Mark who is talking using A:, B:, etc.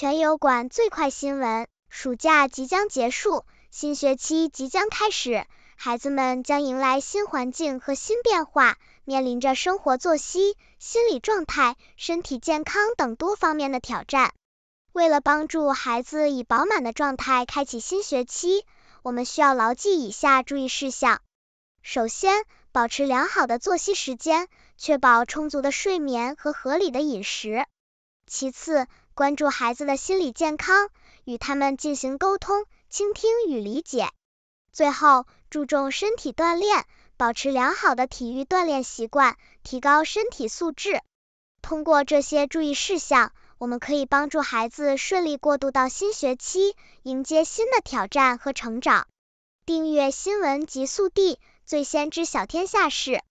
A: 全友馆最快新闻：暑假即将结束，新学期即将开始，孩子们将迎来新环境和新变化，面临着生活作息、心理状态、身体健康等多方面的挑战。为了帮助孩子以饱满的状态开启新学期，我们需要牢记以下注意事项：首先，保持良好的作息时间，确保充足的睡眠和合理的饮食。其次，关注孩子的心理健康，与他们进行沟通、倾听与理解。最后，注重身体锻炼，保持良好的体育锻炼习惯，提高身体素质。通过这些注意事项，我们可以帮助孩子顺利过渡到新学期，迎接新的挑战和成长。订阅新闻极速递，最先知晓天下事。